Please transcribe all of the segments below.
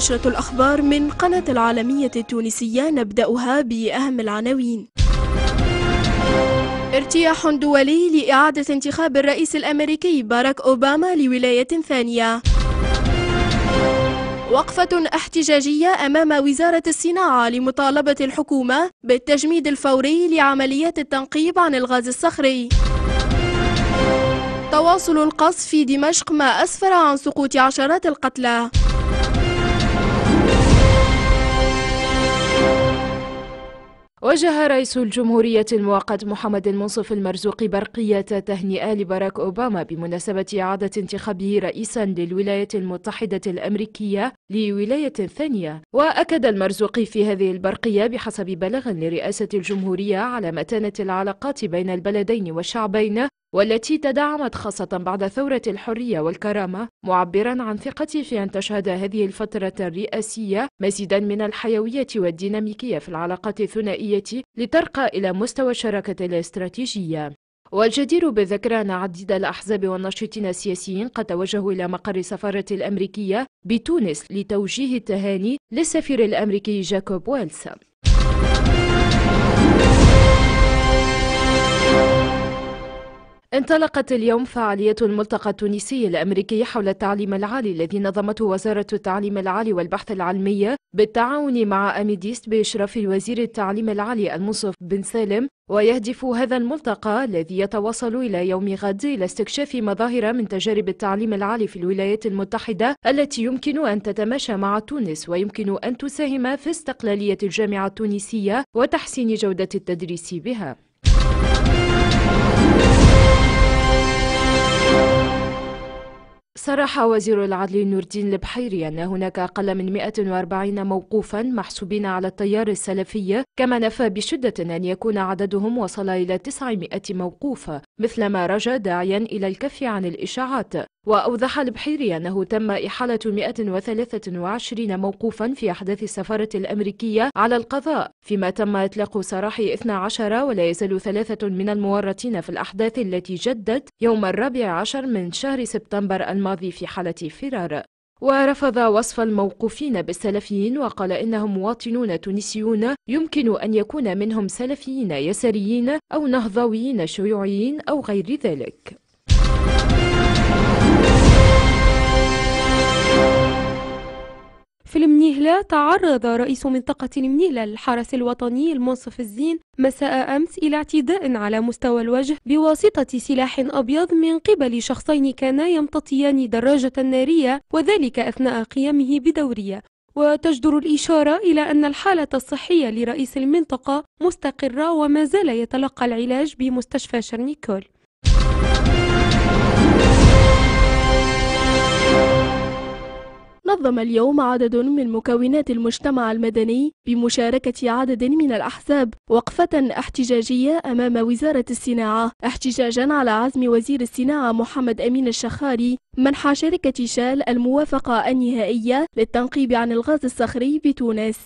نشرة الأخبار من قناة العالمية التونسية نبدأها بأهم العناوين ارتياح دولي لإعادة انتخاب الرئيس الأمريكي باراك أوباما لولاية ثانية وقفة احتجاجية أمام وزارة الصناعة لمطالبة الحكومة بالتجميد الفوري لعمليات التنقيب عن الغاز الصخري تواصل القصف في دمشق ما أسفر عن سقوط عشرات القتلى وجه رئيس الجمهورية المؤقت محمد المنصف المرزوقي برقية تهنئة لباراك أوباما بمناسبة إعادة انتخابه رئيسا للولايات المتحدة الأمريكية لولاية ثانية وأكد المرزوقي في هذه البرقية بحسب بلاغ لرئاسة الجمهورية على متانة العلاقات بين البلدين والشعبين والتي تدعمت خاصة بعد ثورة الحرية والكرامة معبرا عن ثقته في أن تشهد هذه الفترة الرئاسية مزيدا من الحيوية والديناميكية في العلاقات الثنائية لترقى إلى مستوى الشراكة الاستراتيجية والجدير بالذكر أن عديد الأحزاب والناشطين السياسيين قد توجهوا إلى مقر السفارة الأمريكية بتونس لتوجيه التهاني للسفير الأمريكي جاكوب ويلس انطلقت اليوم فعالية الملتقى التونسي الأمريكي حول التعليم العالي الذي نظمته وزارة التعليم العالي والبحث العلمي بالتعاون مع أميديست بإشراف وزير التعليم العالي المنصف بن سالم ويهدف هذا الملتقى الذي يتواصل إلى يوم غد إلى استكشاف مظاهر من تجارب التعليم العالي في الولايات المتحدة التي يمكن أن تتماشى مع تونس ويمكن أن تساهم في استقلالية الجامعة التونسية وتحسين جودة التدريس بها صرح وزير العدل نور الدين البحيري أن هناك أقل من 140 موقوفا محسوبين على التيار السلفي كما نفى بشدة أن يكون عددهم وصل إلى 900 موقوف مثلما رجى داعيا إلى الكف عن الإشاعات وأوضح البحيري أنه تم إحالة 123 موقوفا في أحداث السفارة الأمريكية على القضاء فيما تم إطلاق سراح 12 ولا يزال ثلاثة من المورطين في الأحداث التي جدت يوم الرابع عشر من شهر سبتمبر الماضي في حالة فرار ورفض وصف الموقوفين بالسلفيين وقال إنهم مواطنون تونسيون يمكن أن يكون منهم سلفيين يساريين أو نهضويين شيوعيين أو غير ذلك في المنيهلة تعرض رئيس منطقة المنيهلة للحرس الوطني المنصف الزين مساء أمس إلى اعتداء على مستوى الوجه بواسطة سلاح أبيض من قبل شخصين كانا يمتطيان دراجة نارية وذلك أثناء قيامه بدورية وتجدر الإشارة إلى أن الحالة الصحية لرئيس المنطقة مستقرة وما زال يتلقى العلاج بمستشفى شرنيكول نظم اليوم عدد من مكونات المجتمع المدني بمشاركة عدد من الأحزاب وقفة احتجاجية أمام وزارة الصناعة احتجاجا على عزم وزير الصناعة محمد أمين الشخاري منح شركة شال الموافقة النهائية للتنقيب عن الغاز الصخري بتونس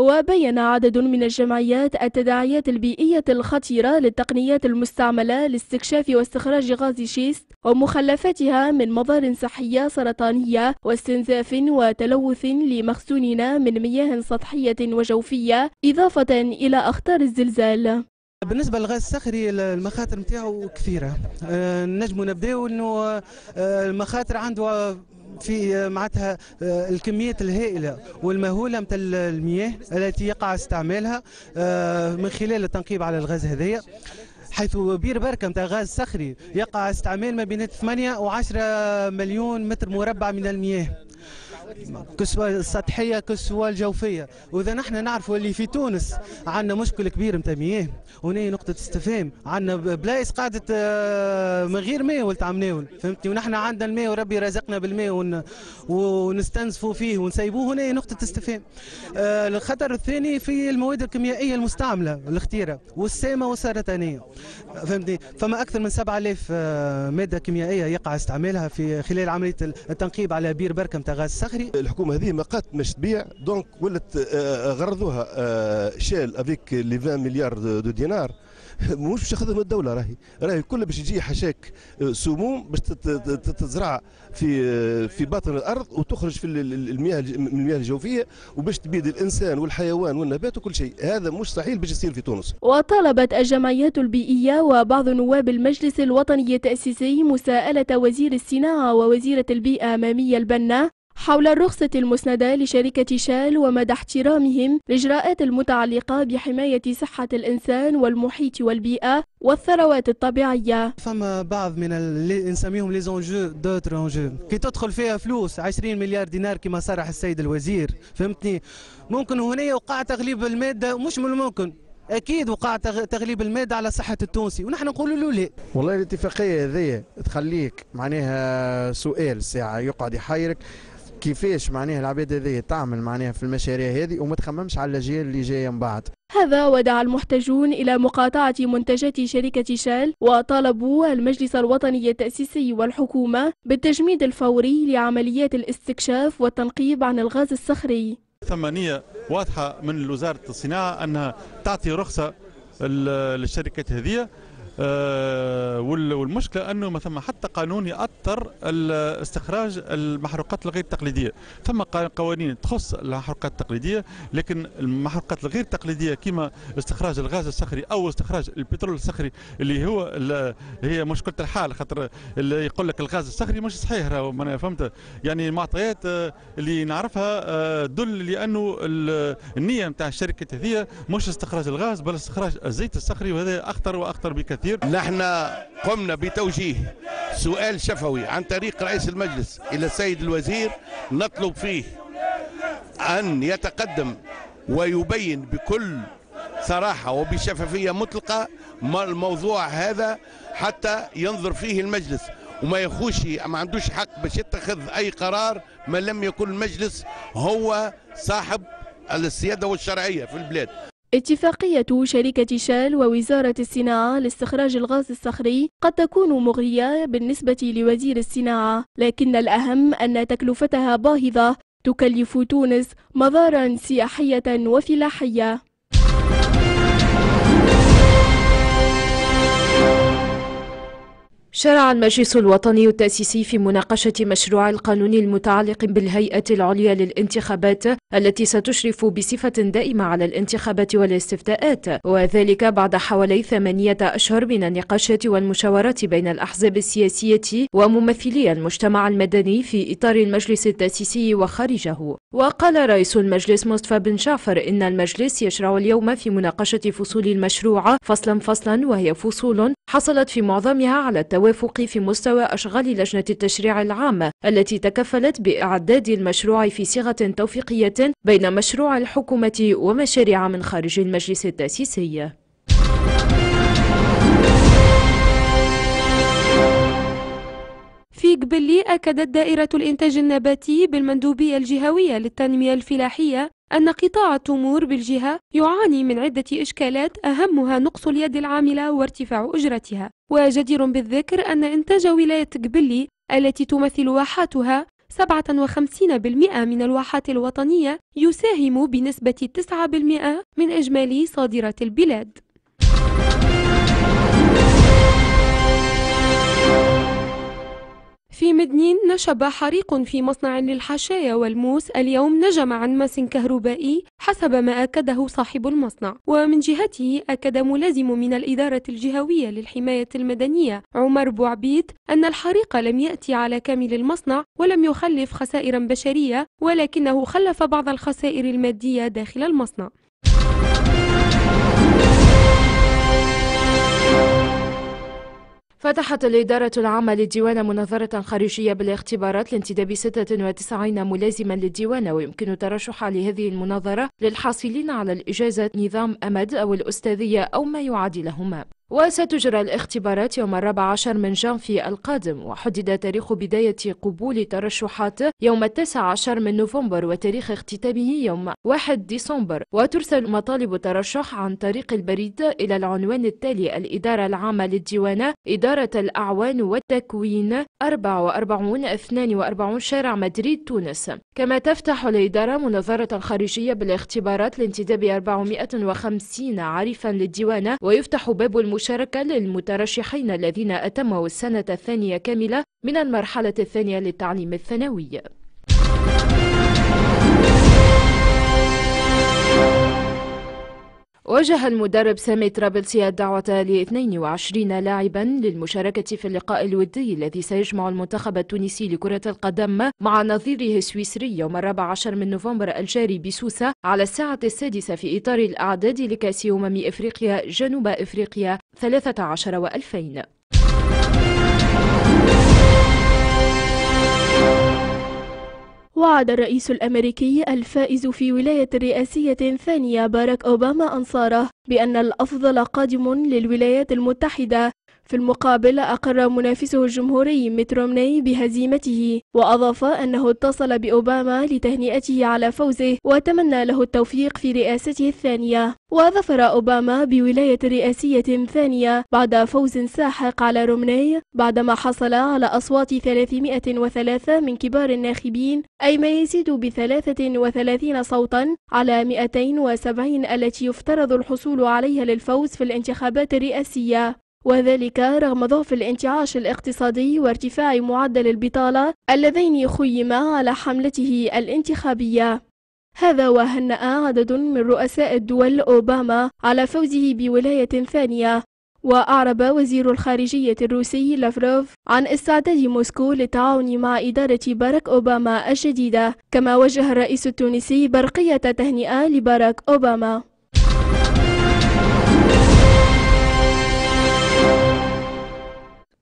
وبين عدد من الجمعيات التداعيات البيئية الخطيرة للتقنيات المستعملة لاستكشاف واستخراج غاز شيست ومخلفاتها من مضار صحية سرطانية واستنزاف وتلوث لمخزوننا من مياه سطحية وجوفية إضافة إلى أخطار الزلزال بالنسبه للغاز الصخري المخاطر نتاعو كثيره آه، نجمو نبداو انه آه، المخاطر عنده في آه، معناتها آه، الكميات الهائله والمهوله نتاع المياه التي يقع استعمالها آه، من خلال التنقيب على الغاز هذايا حيث بير بركه نتاع غاز صخري يقع استعمال ما بين 8 و 10 مليون متر مربع من المياه كسوة السطحية كسوة الجوفية وإذا نحن نعرفوا اللي في تونس عندنا مشكل كبير متى مياه هنا نقطة استفهام عندنا بلايس قاعدة آه، من غير ماء ولد فهمتني ونحن عندنا الماء وربي رزقنا بالماء ون... ونستنزفوا فيه ونسيبوه هنا نقطة استفهام آه، الخطر الثاني في المواد الكيميائية المستعملة الاختيرة والسامة والسرطانية فهمتني فما أكثر من 7000 آه، مادة كيميائية يقع استعمالها في خلال عملية التنقيب على بير بركة متاع غاز صخري الشهري الحكومه هذه ما قات مش تبيع دونك ولت آه، آه، غرضوها آه، شال افيك لي 20 مليار دو دينار مش باش من الدوله راهي راهي كلها باش يجي حشاك سموم باش تتزرع في في باطن الارض وتخرج في المياه المياه الجوفيه وباش تبيد الانسان والحيوان والنبات وكل شيء هذا مش صحيح باش يصير في تونس وطالبت الجمعيات البيئيه وبعض نواب المجلس الوطني التاسيسي مساءله وزير الصناعه ووزيره البيئه ماميه البنا حول الرخصة المسندة لشركة شال ومدى احترامهم لإجراءات المتعلقة بحماية صحة الإنسان والمحيط والبيئة والثروات الطبيعية فما بعض من اللي نسميهم لي زونجو دوتر اونجو كي تدخل فيها فلوس 20 مليار دينار كما صرح السيد الوزير فهمتني ممكن هنا وقع تغليب المادة مش من الممكن اكيد وقع تغليب الماده على صحه التونسي ونحن نقولوا له لا والله الاتفاقيه هذه تخليك معناها سؤال ساعه يقعد يحيرك كيفاش معناها العباد هذه تعمل معناها في المشاريع هذه وما تخممش على الاجيال اللي جايه من بعد هذا ودعا المحتجون إلى مقاطعة منتجات شركة شال وطالبوا المجلس الوطني التأسيسي والحكومة بالتجميد الفوري لعمليات الاستكشاف والتنقيب عن الغاز الصخري ثمانية واضحة من وزارة الصناعة أنها تعطي رخصة للشركة هذه آه، والمشكله انه ما ثم حتى قانون ياثر استخراج المحروقات الغير تقليديه ثم قوانين تخص المحروقات التقليديه لكن المحروقات الغير تقليديه كما استخراج الغاز الصخري او استخراج البترول الصخري اللي هو هي مشكله الحال خاطر اللي يقول لك الغاز الصخري مش صحيح راهو ما فهمت يعني المعطيات آه، اللي نعرفها تدل آه، لانه النيه نتاع الشركه هذه مش استخراج الغاز بل استخراج الزيت الصخري وهذا اخطر واخطر بكثير كثير نحن قمنا بتوجيه سؤال شفوي عن طريق رئيس المجلس إلى السيد الوزير نطلب فيه أن يتقدم ويبين بكل صراحة وبشفافية مطلقة الموضوع هذا حتى ينظر فيه المجلس وما يخوش ما عندوش حق باش يتخذ أي قرار ما لم يكن المجلس هو صاحب السيادة والشرعية في البلاد اتفاقية شركة شال ووزارة الصناعة لاستخراج الغاز الصخري قد تكون مغرية بالنسبة لوزير الصناعة، لكن الأهم أن تكلفتها باهظة تكلف تونس مضارا سياحية وفلاحية شرع المجلس الوطني التأسيسي في مناقشة مشروع القانون المتعلق بالهيئة العليا للانتخابات التي ستشرف بصفة دائمة على الانتخابات والاستفتاءات وذلك بعد حوالي ثمانية أشهر من النقاشات والمشاورات بين الأحزاب السياسية وممثلي المجتمع المدني في إطار المجلس التأسيسي وخارجه وقال رئيس المجلس مصطفى بن جعفر إن المجلس يشرع اليوم في مناقشة فصول المشروع فصلا فصلا وهي فصول حصلت في معظمها على التوافق في مستوى أشغال لجنة التشريع العام التي تكفلت بإعداد المشروع في صيغة توفيقية بين مشروع الحكومة ومشاريع من خارج المجلس التأسيسي في قبلي أكدت دائرة الإنتاج النباتي بالمندوبية الجهوية للتنمية الفلاحية أن قطاع التمور بالجهة يعاني من عدة إشكالات أهمها نقص اليد العاملة وارتفاع أجرتها وجدير بالذكر أن إنتاج ولاية قبلي التي تمثل واحاتها 57% من الواحات الوطنية يساهم بنسبة 9% من إجمالي صادرات البلاد في مدنين نشب حريق في مصنع للحشايا والموس اليوم نجم عن ماس كهربائي حسب ما أكده صاحب المصنع ومن جهته أكد ملازم من الإدارة الجهوية للحماية المدنية عمر بوعبيد أن الحريق لم يأتي على كامل المصنع ولم يخلف خسائر بشرية ولكنه خلف بعض الخسائر المادية داخل المصنع فتحت الإدارة العامة للديوان مناظرة خارجية بالاختبارات لانتداب 96 ملازما للديوان ويمكن ترشح لهذه المناظرة للحاصلين على الإجازة نظام أمد أو الأستاذية أو ما يعادلهما وستجرى الاختبارات يوم الرابع عشر من جانفي القادم وحدد تاريخ بداية قبول ترشحات يوم التاسع عشر من نوفمبر وتاريخ اختتامه يوم 1 ديسمبر وترسل مطالب الترشح عن طريق البريد إلى العنوان التالي الإدارة العامة للديوانة إدارة الأعوان والتكوين 44 42 شارع مدريد تونس كما تفتح الإدارة مناظرة خارجية بالاختبارات لانتداب 450 عريفا للديوانة ويفتح باب المشاركة المشاركة للمترشحين الذين أتموا السنة الثانية كاملة من المرحلة الثانية للتعليم الثانوي وجه المدرب سامي ترابلسي الدعوة ل 22 لاعبا للمشاركة في اللقاء الودي الذي سيجمع المنتخب التونسي لكرة القدم مع نظيره السويسري يوم الرابع عشر من نوفمبر الجاري بسوسة على الساعة السادسة في إطار الأعداد لكأس أمم إفريقيا جنوب إفريقيا 13 و2000 وعد الرئيس الأمريكي الفائز في ولاية رئاسية ثانية باراك أوباما أنصاره بأن الأفضل قادم للولايات المتحدة في المقابل أقر منافسه الجمهوري ميت رومني بهزيمته وأضاف أنه اتصل بأوباما لتهنئته على فوزه وتمنى له التوفيق في رئاسته الثانية وظفر أوباما بولاية رئاسية ثانية بعد فوز ساحق على رومني بعدما حصل على أصوات 303 من كبار الناخبين أي ما يزيد ب 33 صوتا على 270 التي يفترض الحصول عليها للفوز في الانتخابات الرئاسية وذلك رغم ضعف الانتعاش الاقتصادي وارتفاع معدل البطالة اللذين خيما على حملته الانتخابية هذا وهنأ عدد من رؤساء الدول أوباما على فوزه بولاية ثانية وأعرب وزير الخارجية الروسي لافروف عن استعداد موسكو للتعاون مع إدارة باراك أوباما الجديدة كما وجه الرئيس التونسي برقية تهنئة لباراك أوباما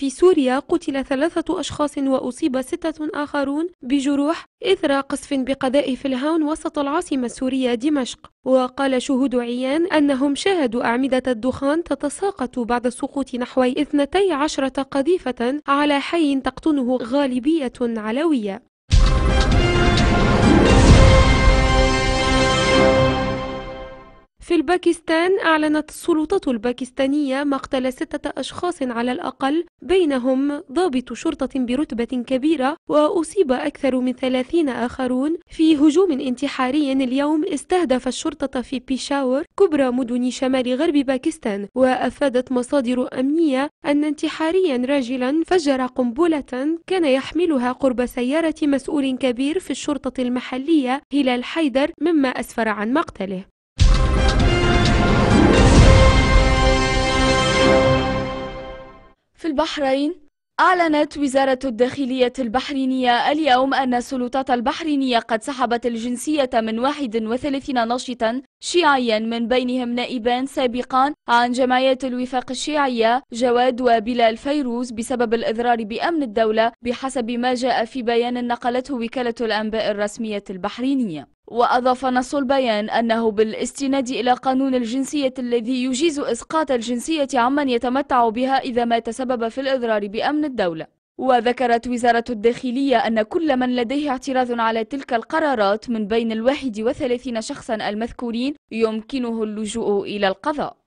في سوريا قتل ثلاثة أشخاص وأصيب ستة آخرون بجروح إثر قصف بقذائف الهاون وسط العاصمة السورية دمشق وقال شهود عيان أنهم شاهدوا أعمدة الدخان تتساقط بعد سقوط نحو 12 قذيفة على حي تقطنه غالبية علوية في الباكستان أعلنت السلطات الباكستانية مقتل ستة أشخاص على الأقل بينهم ضابط شرطة برتبة كبيرة وأصيب أكثر من ثلاثين آخرون في هجوم انتحاري اليوم استهدف الشرطة في بيشاور كبرى مدن شمال غرب باكستان وأفادت مصادر أمنية أن انتحاريا راجلا فجر قنبلة كان يحملها قرب سيارة مسؤول كبير في الشرطة المحلية هلال حيدر مما أسفر عن مقتله البحرين أعلنت وزارة الداخلية البحرينية اليوم أن السلطات البحرينية قد سحبت الجنسية من 31 ناشطا شيعيا من بينهم نائبان سابقان عن جمعية الوفاق الشيعية جواد وبلال فيروز بسبب الإضرار بأمن الدولة بحسب ما جاء في بيان نقلته وكالة الأنباء الرسمية البحرينية وأضاف نص البيان أنه بالاستناد إلى قانون الجنسية الذي يجيز إسقاط الجنسية عمن يتمتع بها إذا ما تسبب في الإضرار بأمن الدولة وذكرت وزارة الداخلية أن كل من لديه اعتراض على تلك القرارات من بين الواحد وثلاثين شخصا المذكورين يمكنه اللجوء إلى القضاء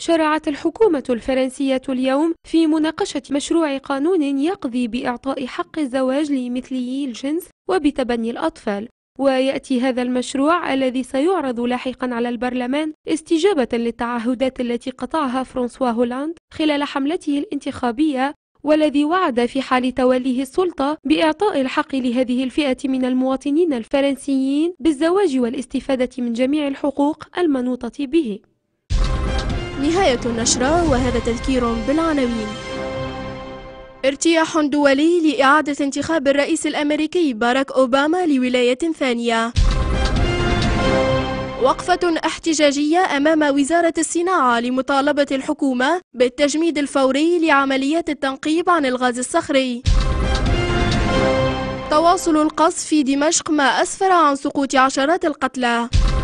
شرعت الحكومة الفرنسية اليوم في مناقشة مشروع قانون يقضي بإعطاء حق الزواج لمثليي الجنس وبتبني الأطفال ويأتي هذا المشروع الذي سيعرض لاحقا على البرلمان استجابة للتعهدات التي قطعها فرانسوا هولاند خلال حملته الانتخابية والذي وعد في حال توليه السلطة بإعطاء الحق لهذه الفئة من المواطنين الفرنسيين بالزواج والاستفادة من جميع الحقوق المنوطة به نهاية النشرة وهذا تذكير بالعناوين ارتياح دولي لإعادة انتخاب الرئيس الأمريكي باراك أوباما لولاية ثانية وقفة احتجاجية أمام وزارة الصناعة لمطالبة الحكومة بالتجميد الفوري لعمليات التنقيب عن الغاز الصخري تواصل القصف في دمشق ما أسفر عن سقوط عشرات القتلى